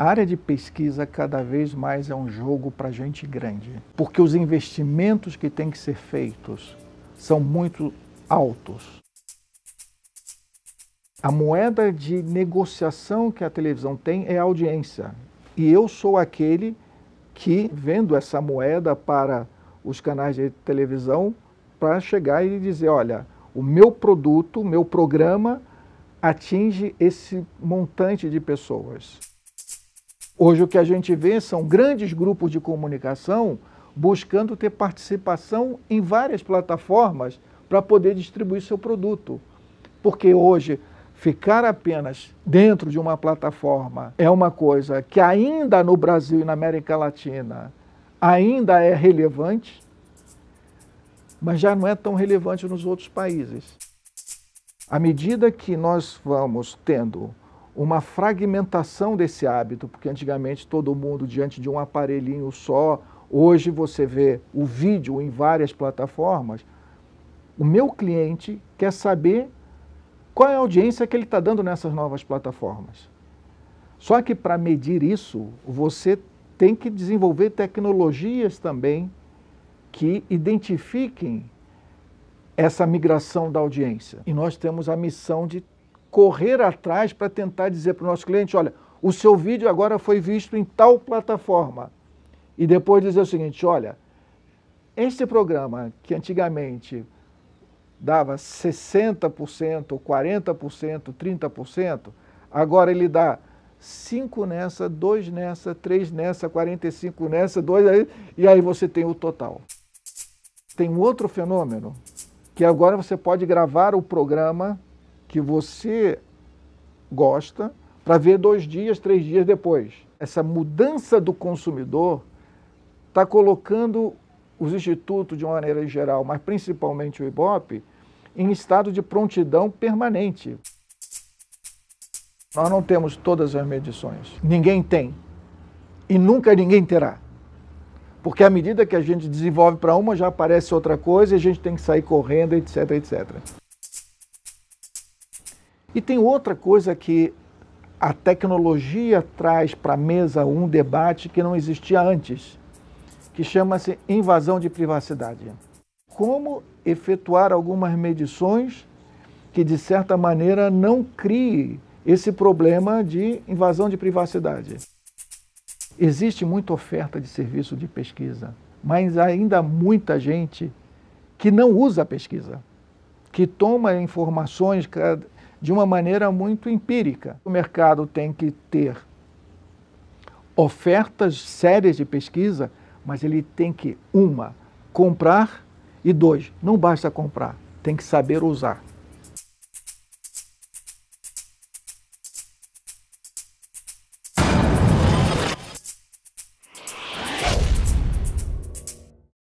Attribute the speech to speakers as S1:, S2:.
S1: A área de pesquisa cada vez mais é um jogo para gente grande, porque os investimentos que têm que ser feitos são muito altos. A moeda de negociação que a televisão tem é a audiência. E eu sou aquele que vendo essa moeda para os canais de televisão para chegar e dizer, olha, o meu produto, o meu programa atinge esse montante de pessoas. Hoje o que a gente vê são grandes grupos de comunicação buscando ter participação em várias plataformas para poder distribuir seu produto. Porque hoje ficar apenas dentro de uma plataforma é uma coisa que ainda no Brasil e na América Latina ainda é relevante, mas já não é tão relevante nos outros países. À medida que nós vamos tendo uma fragmentação desse hábito, porque antigamente todo mundo diante de um aparelhinho só, hoje você vê o vídeo em várias plataformas. O meu cliente quer saber qual é a audiência que ele está dando nessas novas plataformas. Só que para medir isso, você tem que desenvolver tecnologias também que identifiquem essa migração da audiência. E nós temos a missão de correr atrás para tentar dizer para o nosso cliente, olha, o seu vídeo agora foi visto em tal plataforma. E depois dizer o seguinte, olha, este programa que antigamente dava 60%, 40%, 30%, agora ele dá 5 nessa, 2 nessa, 3 nessa, 45 nessa, 2 aí, e aí você tem o total. Tem um outro fenômeno, que agora você pode gravar o programa que você gosta para ver dois dias, três dias depois. Essa mudança do consumidor está colocando os institutos, de uma maneira geral, mas principalmente o IBOP, em estado de prontidão permanente. Nós não temos todas as medições. Ninguém tem. E nunca ninguém terá. Porque à medida que a gente desenvolve para uma, já aparece outra coisa e a gente tem que sair correndo, etc, etc. E tem outra coisa que a tecnologia traz para a mesa um debate que não existia antes, que chama-se invasão de privacidade. Como efetuar algumas medições que, de certa maneira, não crie esse problema de invasão de privacidade? Existe muita oferta de serviço de pesquisa, mas ainda muita gente que não usa a pesquisa, que toma informações de uma maneira muito empírica. O mercado tem que ter ofertas sérias de pesquisa, mas ele tem que, uma, comprar e, dois, não basta comprar, tem que saber usar.